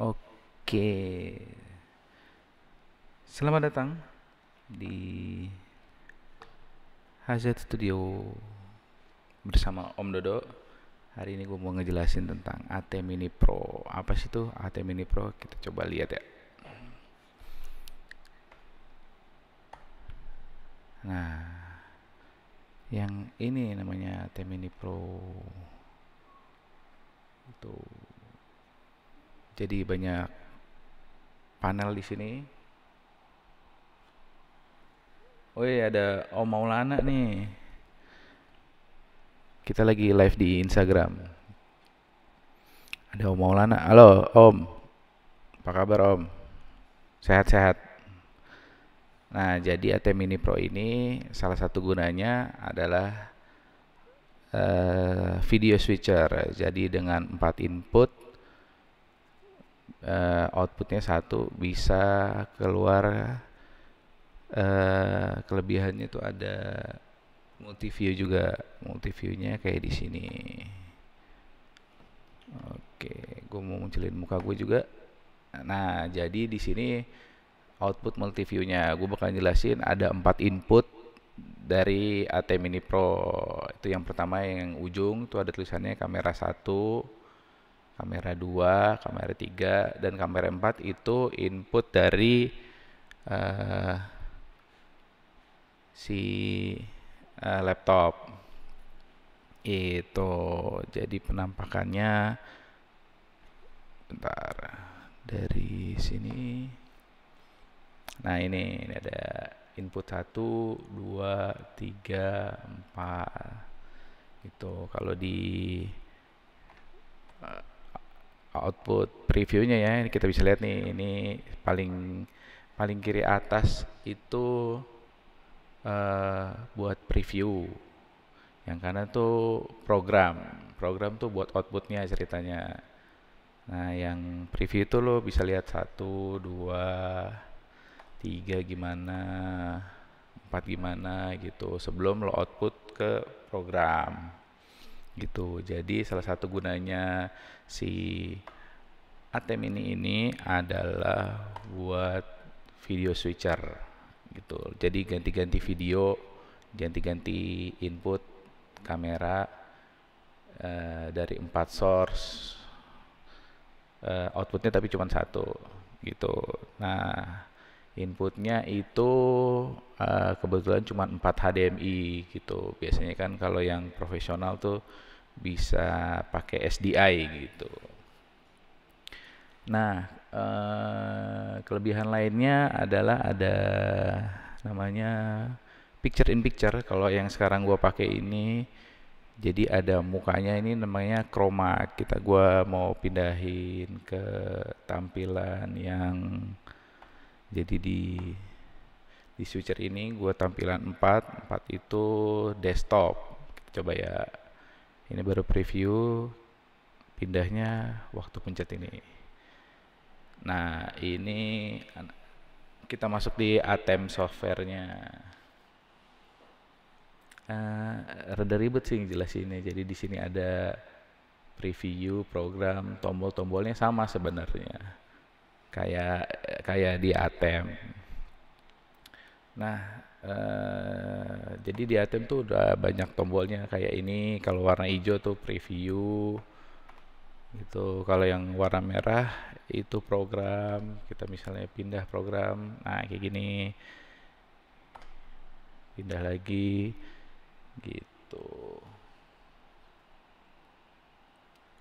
Oke. Selamat datang di Hazard Studio bersama Om Dodo. Hari ini gue mau ngejelasin tentang AT Mini Pro. Apa sih tuh AT Mini Pro? Kita coba lihat ya. Nah, yang ini namanya AT Mini Pro. Tuh jadi banyak panel di sini. Oh iya ada Om Maulana nih. Kita lagi live di Instagram. Ada Om Maulana. Halo Om. Apa kabar Om? Sehat-sehat. Nah, jadi AT Mini Pro ini salah satu gunanya adalah uh, video switcher. Jadi dengan 4 input uh, outputnya satu bisa keluar uh, kelebihannya itu ada multi view juga multi viewnya kayak di sini oke gue mau munculin muka gue juga nah jadi di sini output multi viewnya gue bakal jelasin ada empat input dari AT Mini Pro itu yang pertama yang ujung itu ada tulisannya kamera satu kamera 2, kamera 3 dan kamera 4 itu input dari uh, si uh, laptop itu jadi penampakannya bentar dari sini nah ini, ini ada input 1 2 3 4 itu kalau di uh, output previewnya ya ini kita bisa lihat nih ini paling paling kiri atas itu uh, buat preview yang kanan tuh program program tuh buat outputnya ceritanya nah yang preview itu lo bisa lihat satu dua tiga gimana empat gimana gitu sebelum lo output ke program gitu. Jadi salah satu gunanya si ATM ini ini adalah buat video switcher gitu. Jadi ganti-ganti video, ganti-ganti input kamera uh, dari empat source uh, outputnya tapi cuma satu gitu. Nah inputnya itu uh, kebetulan cuma empat HDMI gitu biasanya kan kalau yang profesional tuh bisa pakai SDI gitu. Nah, eh, kelebihan lainnya adalah ada namanya picture in picture. Kalau yang sekarang gue pakai ini, jadi ada mukanya ini namanya chroma. Kita gue mau pindahin ke tampilan yang jadi di di switcher ini gue tampilan 4, 4 itu desktop. Coba ya ini baru preview pindahnya waktu pencet ini nah ini kita masuk di ATEM softwarenya uh, rada ribet sih jelas ini. jadi di sini ada preview program tombol-tombolnya sama sebenarnya kayak kayak di ATM. Nah, Eh, jadi di item tuh udah banyak tombolnya kayak ini kalau warna hijau tuh preview itu kalau yang warna merah itu program kita misalnya pindah program nah kayak gini pindah lagi gitu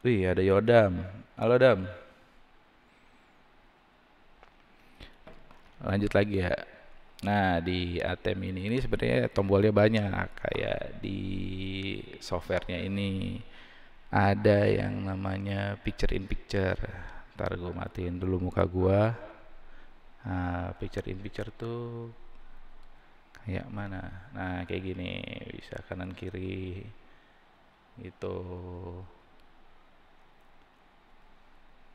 wih ada Yodam halo Dam lanjut lagi ya Nah di ATM ini ini sebenarnya tombolnya banyak kayak di softwarenya ini ada yang namanya picture in picture. Ntar gue matiin dulu muka gua. Nah, picture in picture tuh kayak mana? Nah kayak gini bisa kanan kiri itu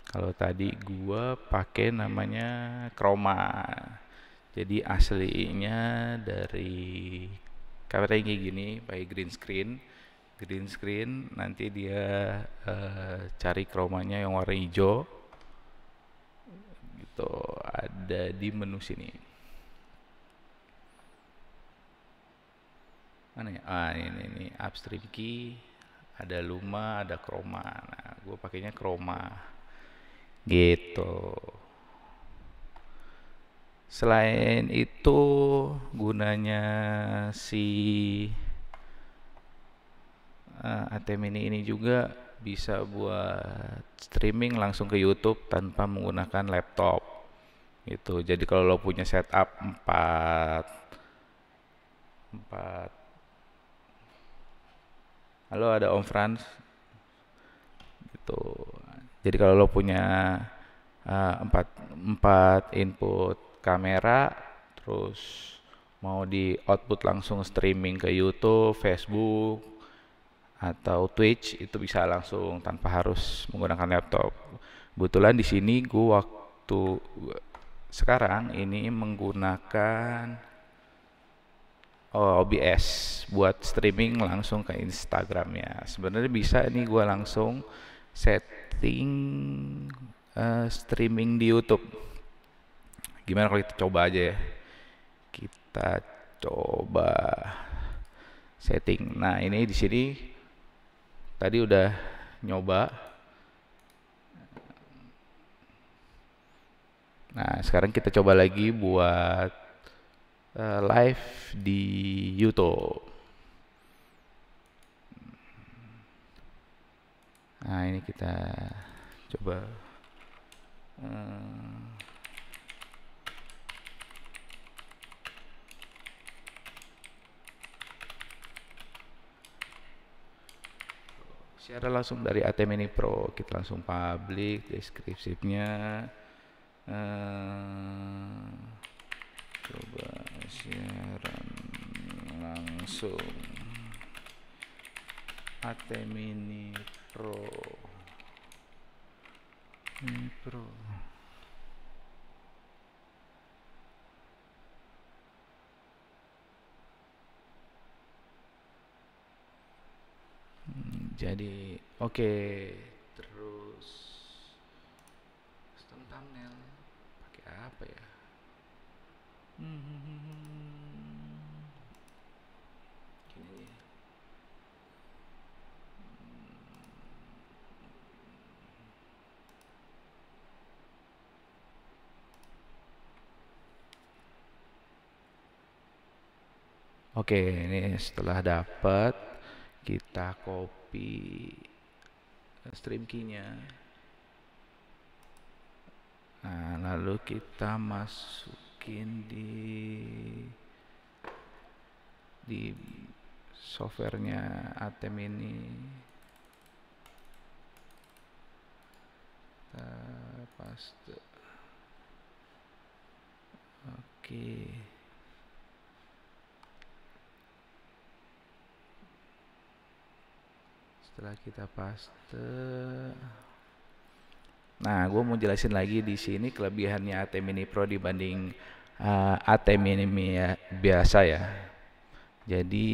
Kalau tadi gua pakai namanya chroma jadi aslinya dari kamera yang kayak gini pakai green screen green screen nanti dia uh, cari kromanya yang warna hijau gitu ada di menu sini mana ya ah ini ini upstream key ada luma ada chroma nah gue pakainya chroma gitu Selain itu gunanya si uh, ATM ini ini juga bisa buat streaming langsung ke YouTube tanpa menggunakan laptop gitu jadi kalau lo punya setup 4 4 halo ada Om Frans gitu jadi kalau lo punya uh, 4 4 input kamera terus mau di output langsung streaming ke YouTube, Facebook atau Twitch itu bisa langsung tanpa harus menggunakan laptop. Kebetulan di sini gua waktu sekarang ini menggunakan OBS oh, buat streaming langsung ke Instagram ya. Sebenarnya bisa ini gue langsung setting uh, streaming di YouTube. Gimana kalau kita coba aja ya? Kita coba setting. Nah, ini di sini tadi udah nyoba. Nah, sekarang kita coba lagi buat uh, live di YouTube. Nah, ini kita coba. Hmm. Share langsung dari ATM ini Pro. Kita langsung publik deskripsinya. Uh, eh, coba share langsung ATM ini Pro. Ini Pro. jadi oke okay. terus custom thumbnail pakai apa ya hmm gini aja Oke, ini setelah dapat kita copy copy eh, stream key-nya. Nah, lalu kita masukin di di softwarenya ATEM ini. Kita paste. Oke. Okay. setelah kita paste nah gue mau jelasin lagi di sini kelebihannya AT Mini Pro dibanding uh, eh, AT Mini ya, biasa ya jadi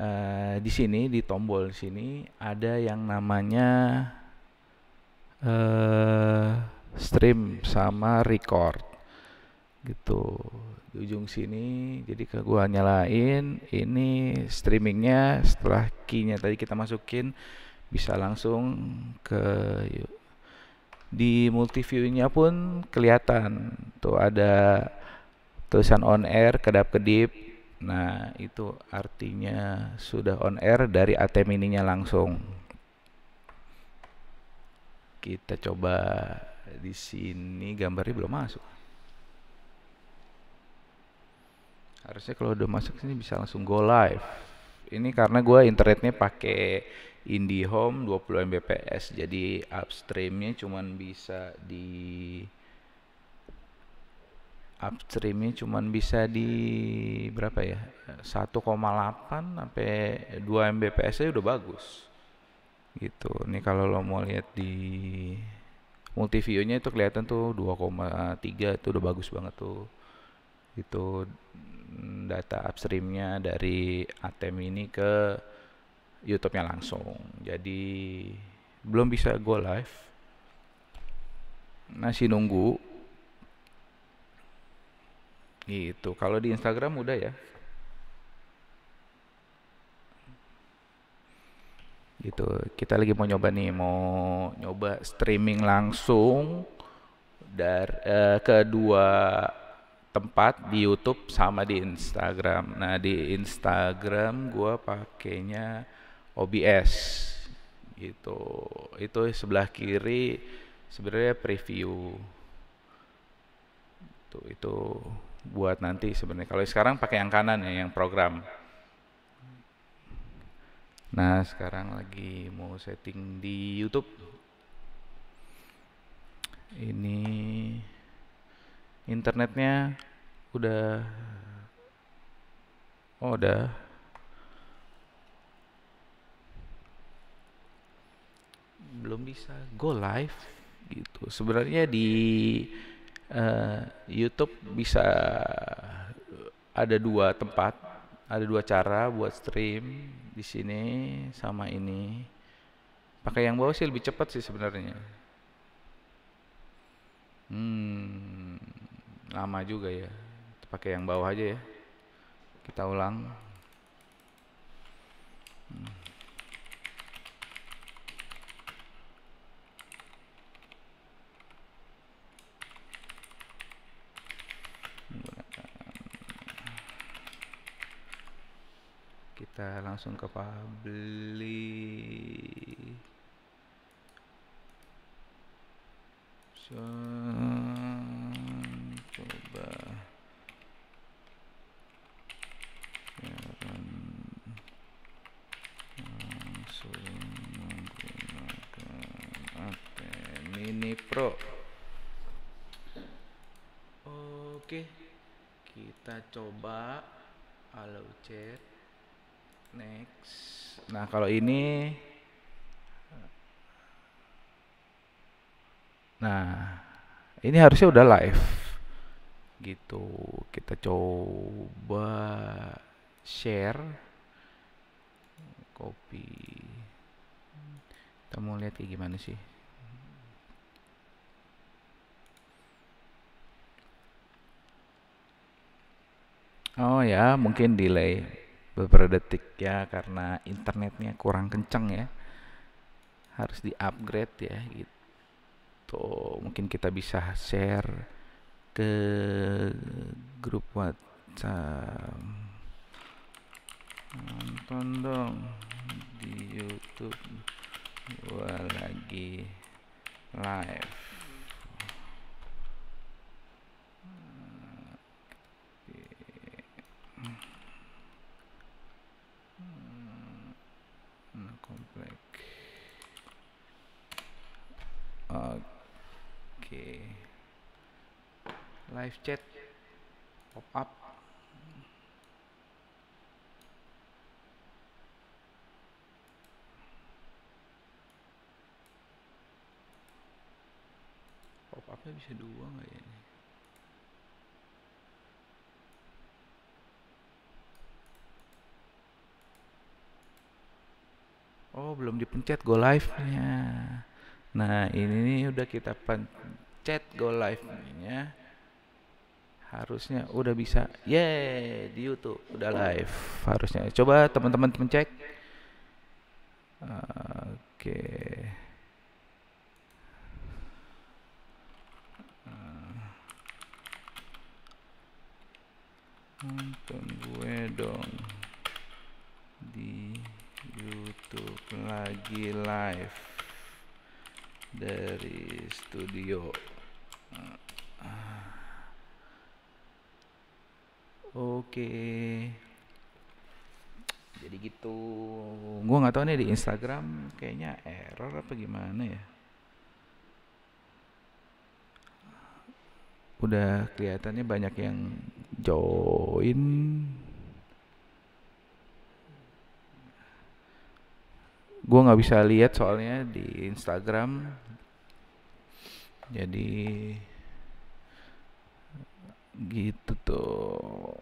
uh, di sini di tombol sini ada yang namanya uh, stream sama record gitu di ujung sini jadi ke gua nyalain ini streamingnya setelah keynya tadi kita masukin bisa langsung ke yuk. di multi view-nya pun kelihatan tuh ada tulisan on air kedap kedip nah itu artinya sudah on air dari ATM ininya langsung kita coba di sini gambarnya belum masuk harusnya kalau udah masuk sini bisa langsung go live ini karena gue internetnya pakai IndiHome 20 Mbps jadi upstreamnya cuman bisa di upstreamnya cuman bisa di berapa ya 1,8 sampai 2 Mbps aja udah bagus gitu ini kalau lo mau lihat di multiview nya itu kelihatan tuh 2,3 itu udah bagus banget tuh itu data upstreamnya dari ATM ini ke YouTube-nya langsung. Jadi belum bisa go live. Masih nunggu. Gitu. Kalau di Instagram udah ya. Gitu. Kita lagi mau nyoba nih, mau nyoba streaming langsung dari eh, kedua tempat di YouTube sama di Instagram. Nah, di Instagram gue pakainya OBS gitu. Itu sebelah kiri sebenarnya preview. Tuh, itu buat nanti sebenarnya. Kalau sekarang pakai yang kanan ya yang program. Nah, sekarang lagi mau setting di YouTube. Ini internetnya udah oh udah belum bisa go live gitu sebenarnya di uh, YouTube bisa eh, ada dua tempat ada dua cara buat stream di sini sama ini pakai yang bawah sih lebih cepat sih sebenarnya hmm nama juga ya pakai yang bawah aja ya kita ulang kita langsung ke public so Mini Pro oke kita coba Halo chat next nah kalau ini nah ini harusnya udah live gitu kita coba share copy kita mau lihat kayak gimana sih Oh ya, mungkin delay beberapa detik ya karena internetnya kurang kencang ya. Harus di-upgrade ya gitu. Mungkin kita bisa share ke grup WhatsApp. Nonton dong di YouTube. Gua lagi live. chat pop up pop upnya bisa dua nggak ya ini Oh belum dipencet go live nya Nah ini nih udah kita pencet go live nya harusnya udah bisa ye di YouTube udah live harusnya coba teman-teman mencek oke nonton gue dong di YouTube lagi live dari studio. Uh. Oke. Jadi gitu. Gua nggak tahu nih di Instagram kayaknya error apa gimana ya. Udah kelihatannya banyak yang join. Gua nggak bisa lihat soalnya di Instagram. Jadi gitu tuh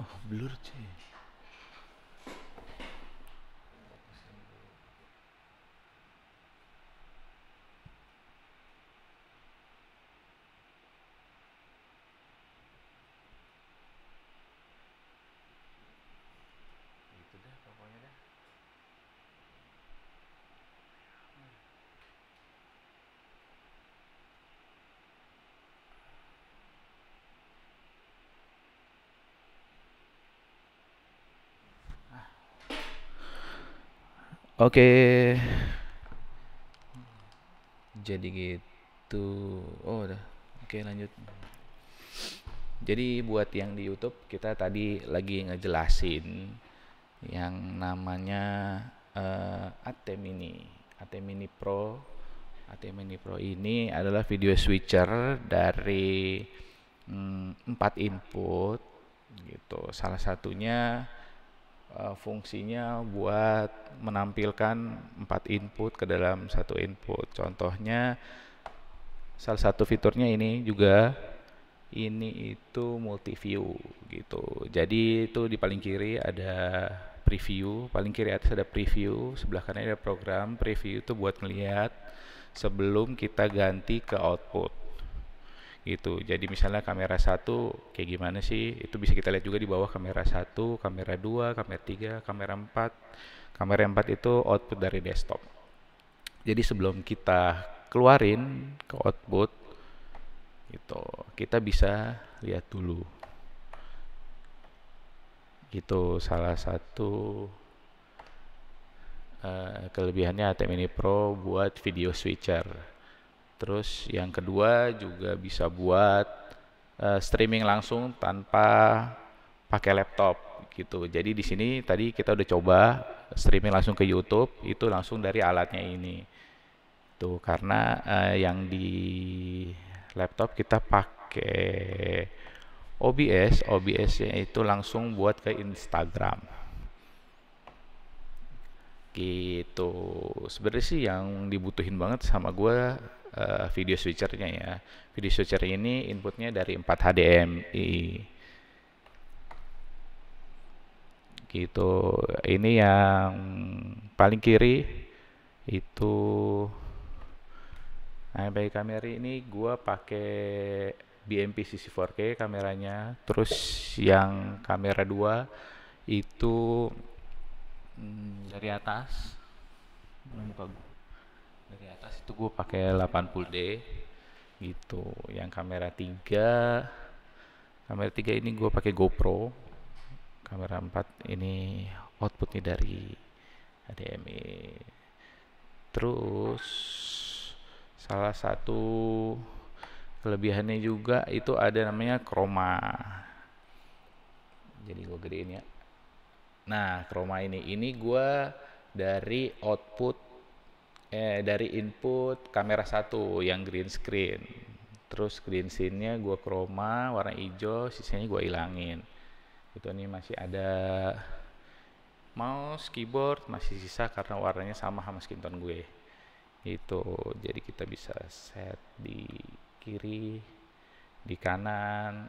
oh blur cuy Oke. Jadi gitu. Oh, udah. Oke, lanjut. Jadi buat yang di YouTube kita tadi lagi ngejelasin yang namanya uh, eh, AT Mini. AT Mini Pro. AT Mini Pro ini adalah video switcher dari mm, empat 4 input gitu. Salah satunya Eh, fungsinya buat menampilkan empat input ke dalam satu input. Contohnya salah satu fiturnya ini juga ini itu multi view gitu. Jadi itu di paling kiri ada preview, paling kiri atas ada preview, sebelah kanan ada program. Preview itu buat melihat sebelum kita ganti ke output gitu jadi misalnya kamera satu kayak gimana sih itu bisa kita lihat juga di bawah kamera satu kamera dua kamera tiga kamera empat kamera empat itu output dari desktop jadi sebelum kita keluarin ke output itu kita bisa lihat dulu gitu salah satu uh, kelebihannya ATM Mini Pro buat video switcher Terus yang kedua juga bisa buat uh, streaming langsung tanpa pakai laptop gitu. Jadi di sini tadi kita udah coba streaming langsung ke YouTube itu langsung dari alatnya ini. Tuh karena uh, yang di laptop kita pakai OBS, OBS-nya itu langsung buat ke Instagram gitu sebenarnya sih yang dibutuhin banget sama gue uh, video switchernya ya. Video switcher ini inputnya dari 4 HDMI. Gitu. Ini yang paling kiri itu IMPI nah, kamera ini gua pakai BMP CC 4K kameranya. Terus yang kamera 2 itu hmm, dari atas. Hmm dari atas itu gue pakai 80D gitu yang kamera 3 kamera 3 ini gue pakai GoPro kamera 4 ini outputnya dari HDMI terus salah satu kelebihannya juga itu ada namanya chroma jadi gue gedein ya nah chroma ini ini gue dari output eh, dari input kamera satu yang green screen terus green screen-nya gue chroma warna hijau sisanya gue ilangin itu nih masih ada mouse keyboard masih sisa karena warnanya sama sama skin tone gue itu jadi kita bisa set di kiri di kanan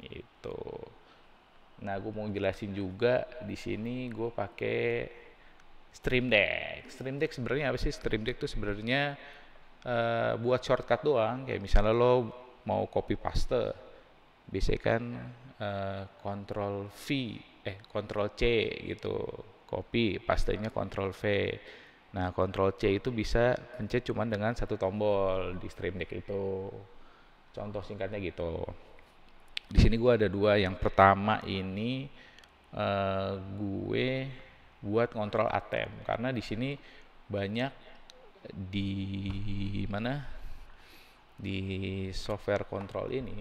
itu nah gue mau jelasin juga di sini gue pakai Stream Deck. Stream Deck sebenarnya apa sih? Stream Deck itu sebenarnya uh, buat shortcut doang. Kayak misalnya lo mau copy paste, biasanya kan uh, Control V, eh Control C gitu, copy, pastenya Control V. Nah, Control C itu bisa pencet cuma dengan satu tombol di Stream Deck itu. Contoh singkatnya gitu. Di sini gue ada dua. Yang pertama ini uh, gue buat ngontrol ATM karena di sini banyak di mana di software kontrol ini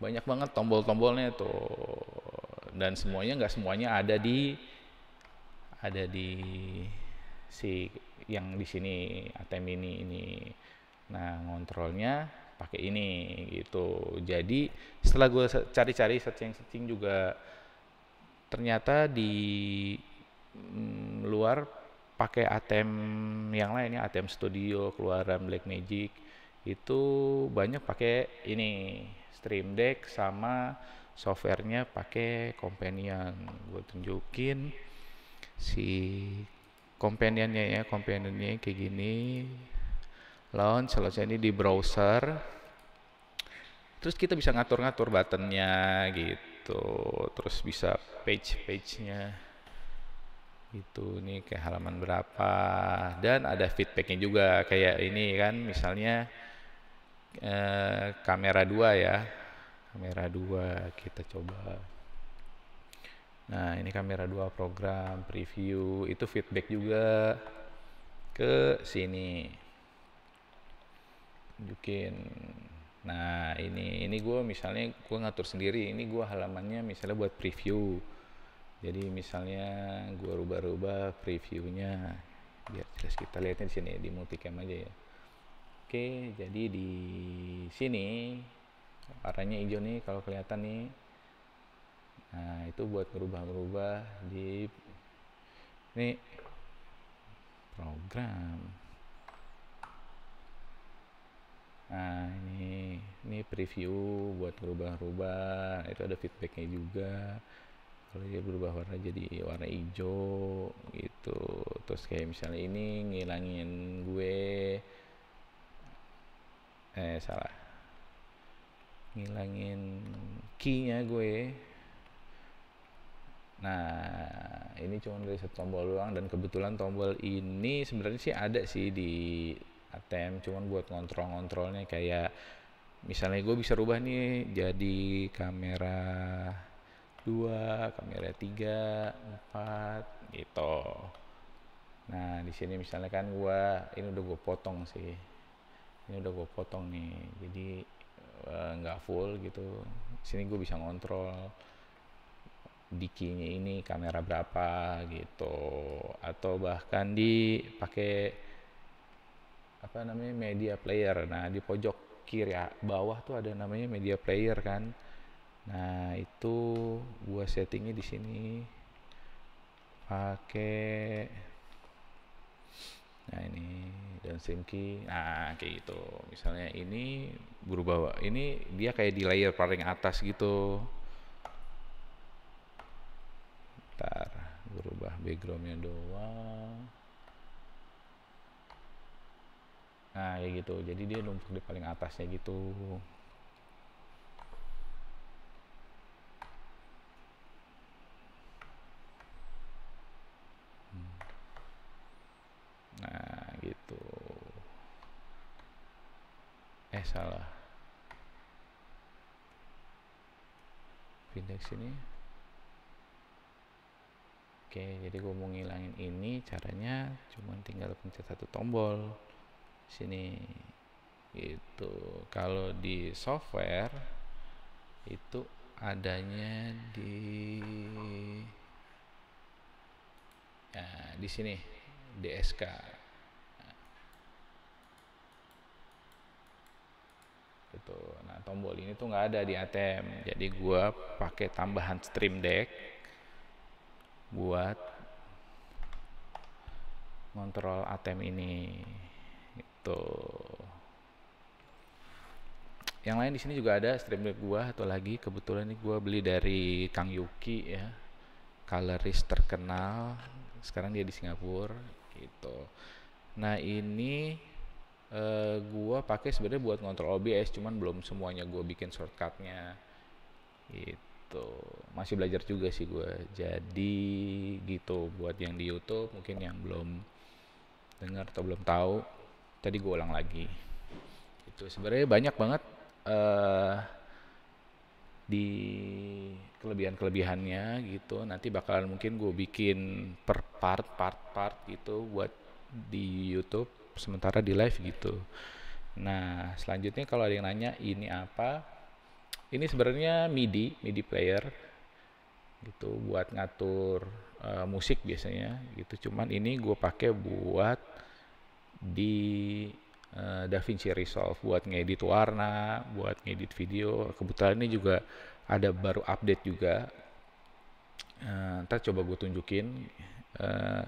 banyak banget tombol-tombolnya tuh dan semuanya nggak semuanya ada di ada di si yang di sini ATM ini ini nah ngontrolnya pakai ini gitu jadi setelah gue cari-cari searching-searching juga ternyata di mm, luar pakai ATM yang lainnya ATM Studio keluaran Black Magic itu banyak pakai ini Stream Deck sama softwarenya pakai Companion gue tunjukin si Companionnya ya Companionnya kayak gini launch selesai ini di browser terus kita bisa ngatur-ngatur buttonnya gitu terus bisa page-page nya itu nih ke halaman berapa dan ada feedbacknya juga kayak ini kan misalnya eh, kamera dua ya kamera dua kita coba nah ini kamera dua program preview itu feedback juga ke sini tunjukin nah ini ini gue misalnya gue ngatur sendiri ini gue halamannya misalnya buat preview jadi misalnya gua rubah-rubah previewnya biar jelas kita lihatnya di sini di multicam aja ya oke jadi di sini warnanya hijau nih kalau kelihatan nih nah itu buat merubah-merubah di ini program nah ini ini preview buat merubah-rubah nah, itu ada feedbacknya juga kalau dia berubah warna jadi warna hijau gitu terus kayak misalnya ini ngilangin gue eh salah ngilangin keynya gue nah ini cuma dari satu tombol doang dan kebetulan tombol ini sebenarnya sih ada sih di ATM cuman buat ngontrol-ngontrolnya kayak misalnya gue bisa rubah nih jadi kamera 2, kamera 3, 4 gitu. Nah, di sini misalnya kan gua ini udah gue potong sih. Ini udah gue potong nih. Jadi eh, nggak full gitu. Sini gue bisa ngontrol dikinya ini kamera berapa gitu atau bahkan di pakai apa namanya media player. Nah, di pojok kiri ya, bawah tuh ada namanya media player kan Nah, itu gua settingnya di sini pakai nah ini dan key nah kayak gitu misalnya ini berubah ini dia kayak di layer paling atas gitu ntar berubah backgroundnya doang nah kayak gitu jadi dia numpuk di paling atasnya gitu salah pindah sini oke jadi gue mau ngilangin ini caranya cuman tinggal pencet satu tombol sini itu kalau di software itu adanya di ya, di sini DSK gitu. Nah tombol ini tuh nggak ada di ATM, jadi gua pakai tambahan Stream Deck buat kontrol ATM ini gitu. Yang lain di sini juga ada Stream Deck gua atau lagi kebetulan ini gua beli dari Kang Yuki ya, colorist terkenal. Sekarang dia di Singapura gitu. Nah ini Eh, gua pakai sebenarnya buat ngontrol OBS cuman belum semuanya gua bikin shortcutnya itu masih belajar juga sih gua jadi gitu buat yang di YouTube mungkin yang belum dengar atau belum tahu tadi gua ulang lagi itu sebenarnya banyak banget uh, di kelebihan-kelebihannya gitu nanti bakalan mungkin gue bikin per part part part gitu buat di YouTube sementara di live gitu nah selanjutnya kalau ada yang nanya ini apa ini sebenarnya MIDI MIDI player gitu buat ngatur uh, musik biasanya gitu cuman ini gue pakai buat di uh, DaVinci Resolve buat ngedit warna buat ngedit video kebetulan ini juga ada baru update juga uh, ntar coba gue tunjukin uh,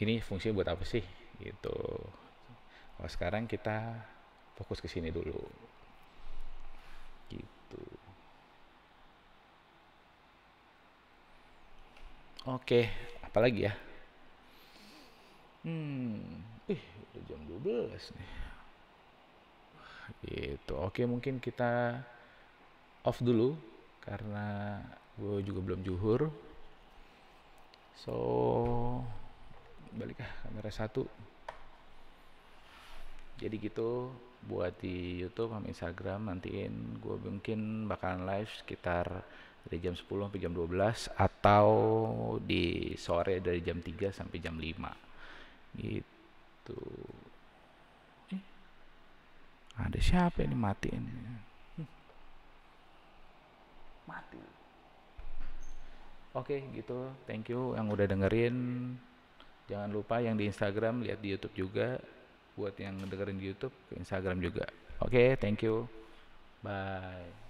ini fungsinya buat apa sih gitu kalau sekarang kita fokus ke sini dulu gitu oke apalagi ya hmm ih udah jam 12 nih gitu oke mungkin kita off dulu karena gue juga belum juhur so balik ah kamera satu jadi gitu buat di YouTube sama Instagram nantiin gue mungkin bakalan live sekitar dari jam 10 sampai jam 12 atau di sore dari jam 3 sampai jam 5 gitu eh, ada siapa ini matiin ini mati oke okay, gitu thank you yang udah dengerin Jangan lupa yang di Instagram lihat di YouTube juga. Buat yang dengerin di YouTube ke Instagram juga. Oke, okay, thank you. Bye.